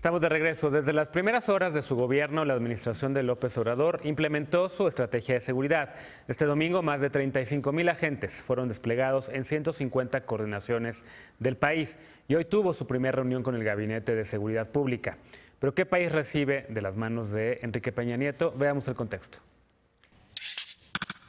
Estamos de regreso. Desde las primeras horas de su gobierno, la administración de López Obrador implementó su estrategia de seguridad. Este domingo, más de 35 mil agentes fueron desplegados en 150 coordinaciones del país y hoy tuvo su primera reunión con el Gabinete de Seguridad Pública. Pero ¿qué país recibe de las manos de Enrique Peña Nieto? Veamos el contexto.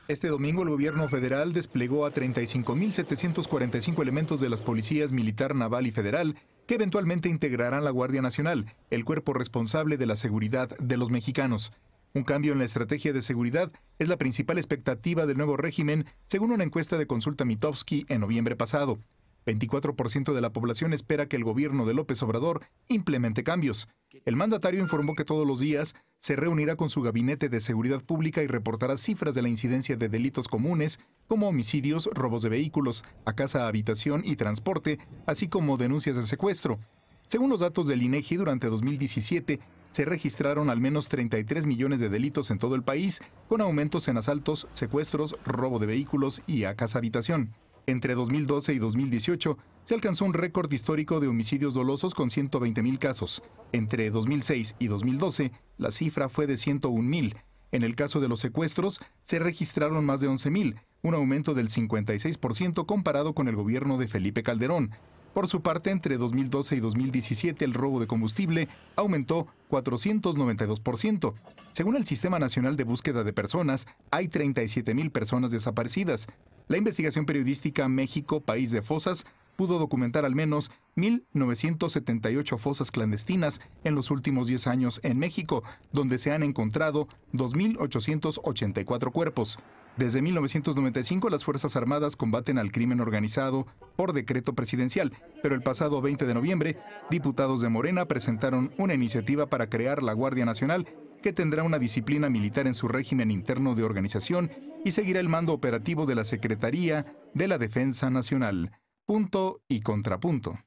Este domingo el gobierno federal desplegó a 35.745 elementos de las policías militar, naval y federal que eventualmente integrarán la Guardia Nacional, el cuerpo responsable de la seguridad de los mexicanos. Un cambio en la estrategia de seguridad es la principal expectativa del nuevo régimen, según una encuesta de consulta Mitofsky en noviembre pasado. 24% de la población espera que el gobierno de López Obrador implemente cambios. El mandatario informó que todos los días se reunirá con su gabinete de seguridad pública y reportará cifras de la incidencia de delitos comunes como homicidios, robos de vehículos a casa, habitación y transporte, así como denuncias de secuestro. Según los datos del INEGI, e durante 2017 se registraron al menos 33 millones de delitos en todo el país, con aumentos en asaltos, secuestros, robo de vehículos y a casa habitación. Entre 2012 y 2018 se alcanzó un récord histórico de homicidios dolosos con 120.000 casos. Entre 2006 y 2012 la cifra fue de 101.000. En el caso de los secuestros se registraron más de 11.000, un aumento del 56% comparado con el gobierno de Felipe Calderón. Por su parte, entre 2012 y 2017 el robo de combustible aumentó 492%. Según el Sistema Nacional de Búsqueda de Personas, hay 37.000 personas desaparecidas la investigación periodística México, País de Fosas, pudo documentar al menos 1.978 fosas clandestinas en los últimos 10 años en México, donde se han encontrado 2.884 cuerpos. Desde 1995 las Fuerzas Armadas combaten al crimen organizado por decreto presidencial, pero el pasado 20 de noviembre, diputados de Morena presentaron una iniciativa para crear la Guardia Nacional que tendrá una disciplina militar en su régimen interno de organización y seguirá el mando operativo de la Secretaría de la Defensa Nacional. Punto y contrapunto.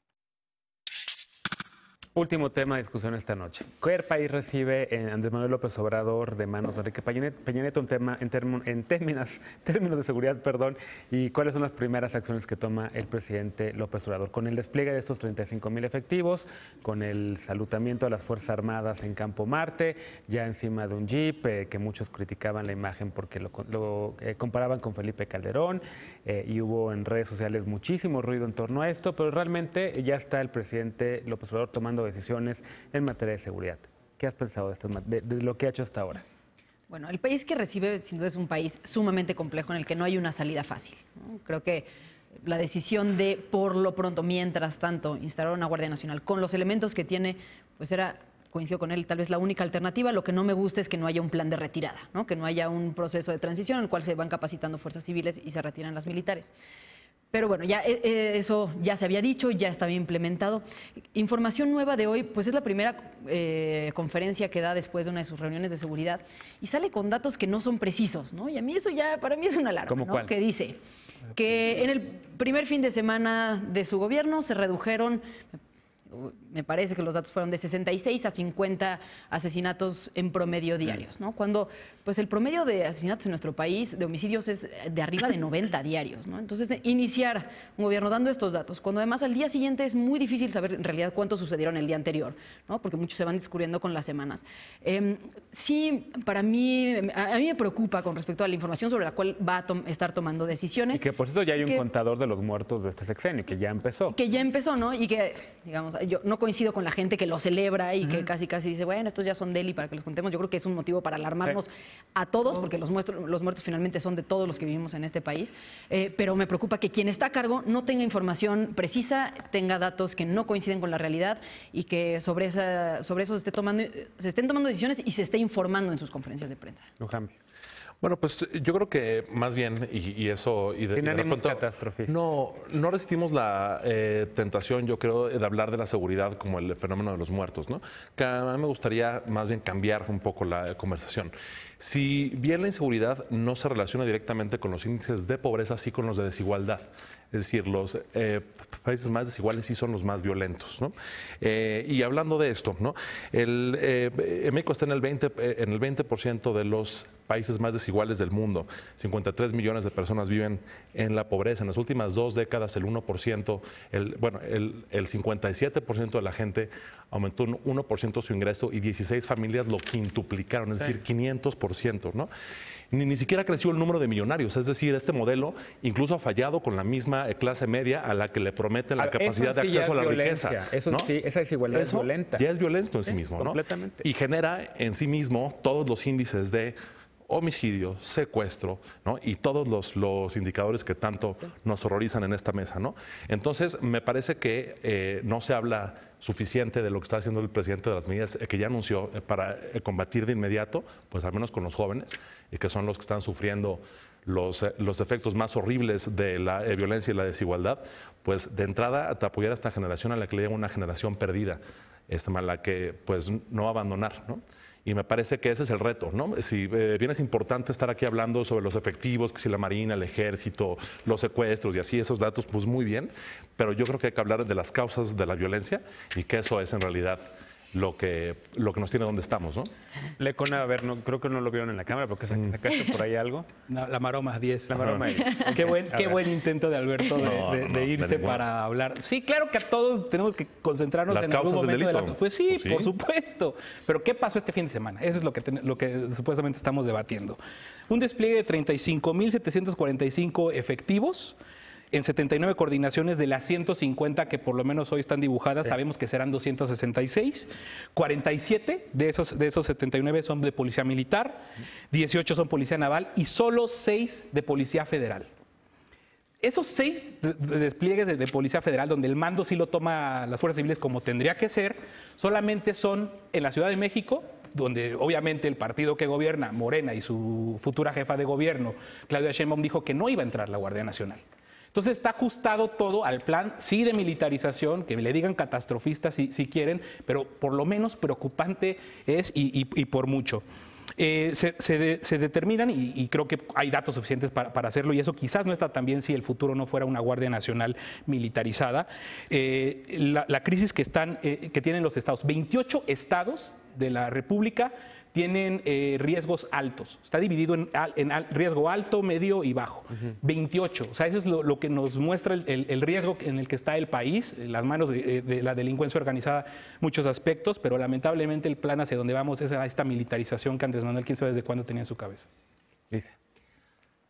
Último tema de discusión esta noche. ¿Cuál país recibe eh, Andrés Manuel López Obrador de manos de Enrique Peñaneto Nieto en, tema, en, términos, de seguridad? perdón ¿Y cuáles son las primeras acciones que toma el presidente López Obrador? Con el despliegue de estos 35 mil efectivos, con el salutamiento a las Fuerzas Armadas en Campo Marte, ya encima de un jeep, eh, que muchos criticaban la imagen porque lo, eh, comparaban con Felipe Calderón, y hubo en redes sociales muchísimo ruido en torno a esto, pero realmente ya está el presidente López Obrador tomando decisiones en materia de seguridad. ¿Qué has pensado de, lo que ha hecho hasta ahora? Bueno, el país que recibe sin duda es un país sumamente complejo en el que no hay una salida fácil. Creo que la decisión de, por lo pronto, mientras tanto, instalar una Guardia Nacional con los elementos que tiene, pues era, coincido con él, tal vez la única alternativa. Lo que no me gusta es que no haya un plan de retirada, que no haya un proceso de transición en el cual se van capacitando fuerzas civiles y se retiran las militares. Pero bueno, eh, eh, eso ya se había dicho, ya estaba implementado. Información nueva de hoy, pues es la primera eh, conferencia que da después de una de sus reuniones de seguridad y sale con datos que no son precisos, ¿no? Y a mí eso ya, para mí es un alarma, ¿Cómo Cuál? Ah, que dice que pues, en el primer fin de semana de su gobierno se redujeron, me parece que los datos fueron de 66 a 50 asesinatos en promedio diarios, ¿no? Cuando pues el promedio de asesinatos en nuestro país, de homicidios, es de arriba de 90 diarios, ¿no? Entonces, iniciar un gobierno dando estos datos, cuando además al día siguiente es muy difícil saber en realidad cuántos sucedieron el día anterior, ¿no? Porque muchos se van descubriendo con las semanas. Em, sí, para mí, a, mí me preocupa con respecto a la información sobre la cual va a estar tomando decisiones. Y que por cierto ya hay un contador de los muertos de este sexenio, que ya empezó. Que ya empezó, ¿no? Y que, digamos, yo no coincido con la gente que lo celebra y que casi casi dice, bueno, estos ya son deli para que los contemos. Yo creo que es un motivo para alarmarnos a todos, oh. porque los, los muertos finalmente son de todos los que vivimos en este país. Eh, pero me preocupa que quien está a cargo no tenga información precisa, tenga datos que no coinciden con la realidad y que sobre, esa, sobre eso se, esté tomando, se estén tomando decisiones y se esté informando en sus conferencias de prensa. Bueno, pues yo creo que más bien, y, eso... Y de, No, no resistimos la eh, tentación, yo creo, de hablar de la seguridad como el fenómeno de los muertos, ¿no? a mí me gustaría más bien cambiar un poco la conversación. Si bien la inseguridad no se relaciona directamente con los índices de pobreza, sí con los de desigualdad. Es decir, los eh, países más desiguales sí son los más violentos. ¿no? Eh, y hablando de esto, ¿no? el, eh, México está en el 20%, en el 20 de los países más desiguales del mundo. 53 millones de personas viven en la pobreza. En las últimas dos décadas, el 1%, bueno, el, 57% de la gente aumentó un 1% su ingreso y 16 familias lo quintuplicaron, es decir, 500%. ¿no? ni, ni siquiera creció el número de millonarios. Es decir, este modelo incluso ha fallado con la misma clase media a la que le promete la capacidad de acceso a la riqueza. Eso sí, esa desigualdad es violenta. Ya es violento en sí, sí mismo, ¿no? Completamente. Y genera en sí mismo todos los índices de homicidio, secuestro, Y todos los, indicadores que tanto nos horrorizan en esta mesa, ¿no? Entonces, me parece que eh, no se habla suficiente de lo que está haciendo el presidente de las medidas eh, que ya anunció eh, para combatir de inmediato, pues al menos con los jóvenes, que son los que están sufriendo los, efectos más horribles de la violencia y la desigualdad, pues de entrada apoyar a esta generación a la que le llega una generación perdida, este, a la que pues no abandonar, y me parece que ese es el reto, ¿no? Si eh, bien es importante estar aquí hablando sobre los efectivos, que si la Marina, el Ejército, los secuestros y así, esos datos, pues muy bien, pero yo creo que hay que hablar de las causas de la violencia y que eso es en realidad lo que, lo que nos tiene donde estamos, ¿no? Lecona, a ver, no, creo que no lo vieron en la cámara porque mm. sacaste por ahí algo. la maroma 10. La maroma Qué, buen, intento de Alberto de, irse para hablar. Sí, claro que a todos tenemos que concentrarnos las en algún momento del de Pues sí, por supuesto. Pero ¿qué pasó este fin de semana? Eso es lo que, lo que supuestamente estamos debatiendo. Un despliegue de 35.745 efectivos en 79 coordinaciones de las 150 que por lo menos hoy están dibujadas, sabemos que serán 266, 47 de esos, de esos 79 son de policía militar, 18 son policía naval y solo 6 de policía federal esos 6 despliegues de, Policía Federal, donde el mando sí lo toma las fuerzas civiles como tendría que ser, solamente son en la Ciudad de México, donde obviamente el partido que gobierna, Morena, y su futura jefa de gobierno, Claudia Sheinbaum, dijo que no iba a entrar la Guardia Nacional. Entonces está ajustado todo al plan, sí de militarización, que le digan catastrofista si, quieren, pero por lo menos preocupante es y, por mucho. Eh, se, determinan, y, creo que hay datos suficientes para, hacerlo, y eso quizás no está tan bien si el futuro no fuera una Guardia Nacional militarizada, eh, la, crisis que, están, eh, que tienen los estados. 28 estados de la República tienen eh, riesgos altos. Está dividido en, en, riesgo alto, medio y bajo. 28. O sea, eso es lo, que nos muestra el, riesgo en el que está el país, las manos eh, de, la delincuencia organizada, muchos aspectos, pero lamentablemente el plan hacia donde vamos es a esta militarización que Andrés Manuel, quién sabe desde cuándo tenía en su cabeza. Dice.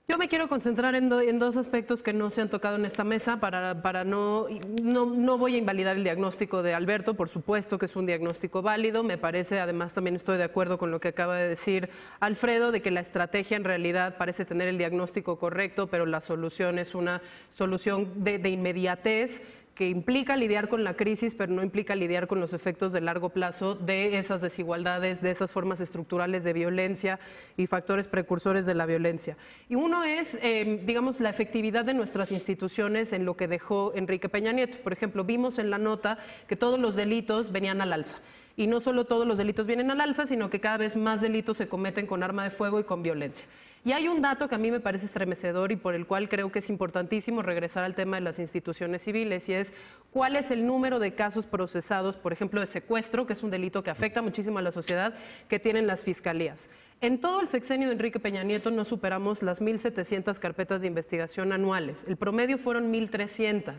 Yo me quiero concentrar en, dos aspectos que no se han tocado en esta mesa para, no, no, no, voy a invalidar el diagnóstico de Alberto, por supuesto que es un diagnóstico válido, me parece, además también estoy de acuerdo con lo que acaba de decir Alfredo, de que la estrategia en realidad parece tener el diagnóstico correcto, pero la solución es una solución de inmediatez que implica lidiar con la crisis, pero no implica lidiar con los efectos de largo plazo de esas desigualdades, de esas formas estructurales de violencia y factores precursores de la violencia. Y uno es, eh, digamos, la efectividad de nuestras instituciones en lo que dejó Enrique Peña Nieto. Por ejemplo, vimos en la nota que todos los delitos venían al alza. Y no solo todos los delitos vienen al alza, sino que cada vez más delitos se cometen con arma de fuego y con violencia. Y hay un dato que a mí me parece estremecedor y por el cual creo que es importantísimo regresar al tema de las instituciones civiles, y es cuál es el número de casos procesados, por ejemplo, de secuestro, que es un delito que afecta muchísimo a la sociedad, que tienen las fiscalías. En todo el sexenio de Enrique Peña Nieto no superamos las 1.700 carpetas de investigación anuales. El promedio fueron 1.300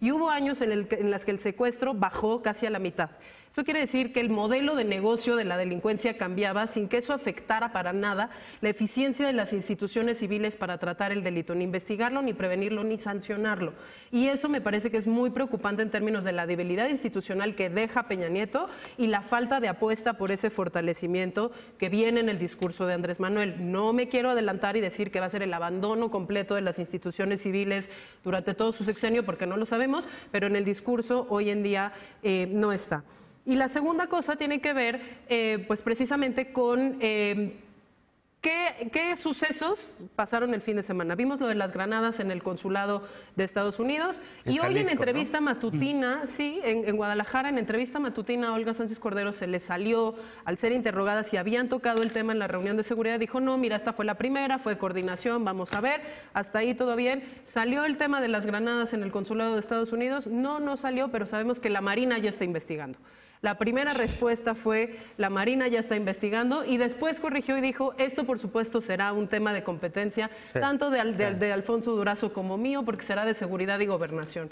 y hubo años en, el, las que el secuestro bajó casi a la mitad. Eso quiere decir que el modelo de negocio de la delincuencia cambiaba sin que eso afectara para nada la eficiencia de las instituciones civiles para tratar el delito, ni investigarlo, ni prevenirlo, ni sancionarlo. Y eso me parece que es muy preocupante en términos de la debilidad institucional que deja Peña Nieto y la falta de apuesta por ese fortalecimiento que viene en el discurso de Andrés Manuel. No me quiero adelantar y decir que va a ser el abandono completo de las instituciones civiles durante todo su sexenio porque no lo sabemos pero en el discurso hoy en día eh, no está. Y la segunda cosa tiene que ver, eh, pues precisamente con eh, ¿Qué, sucesos pasaron el fin de semana? Vimos lo de las granadas en el consulado de Estados Unidos y hoy en entrevista mm. matutina, sí, en, en, Guadalajara, en entrevista matutina, Olga Sánchez Cordero se le salió al ser interrogada si habían tocado el tema en la reunión de seguridad. Dijo, no, mira, esta fue la primera, fue coordinación, vamos a ver, hasta ahí todo bien. Salió el tema de las granadas en el consulado de Estados Unidos, no, no salió, pero sabemos que la Marina ya está investigando. La primera respuesta fue, la Marina ya está investigando y después corrigió y dijo, esto por supuesto será un tema de competencia tanto de Alfonso Durazo como mío, porque será de seguridad y gobernación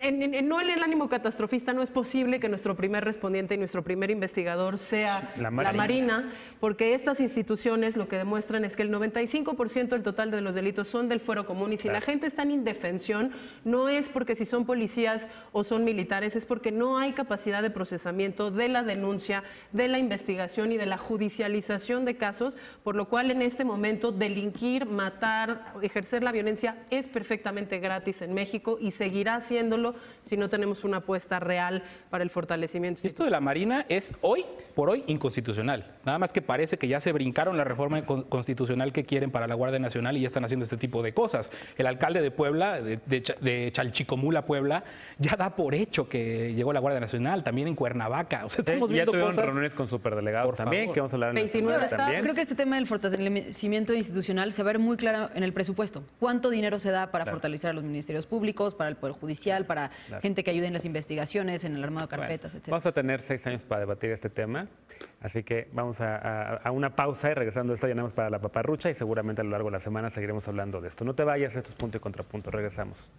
en, no el ánimo catastrofista no es posible que nuestro primer respondiente y nuestro primer investigador sea la Marina, porque estas instituciones lo que demuestran es que el 95% del total de los delitos son del fuero común y si la gente está en indefensión no es porque si son policías o son militares, es porque no hay capacidad de procesamiento de la denuncia, de la investigación y de la judicialización de casos, por lo cual en este momento delinquir, matar, ejercer la violencia es perfectamente gratis en México y seguirá haciéndolo si no tenemos una apuesta real para el fortalecimiento. Esto de la Marina es hoy por hoy inconstitucional. Nada más que parece que ya se brincaron la reforma constitucional que quieren para la Guardia Nacional y ya están haciendo este tipo de cosas. El alcalde de Puebla, de, Chalchicomula, Puebla, ya da por hecho que llegó la Guardia Nacional, también en Cuernavaca. O sea, eh, estamos viendo ya reuniones con superdelegados también, que vamos a hablar en también. Creo que este tema del fortalecimiento institucional se va ver muy claro en el presupuesto. ¿Cuánto dinero se da para fortalecer a los ministerios públicos, para el Poder Judicial, para para gente que ayude en las investigaciones, en el armado de carpetas, etc. Vamos a tener seis años para debatir este tema, así que vamos a, una pausa y regresando a esto llenamos para la paparrucha y seguramente a lo largo de la semana seguiremos hablando de esto. No te vayas, esto es punto y contrapunto. Regresamos.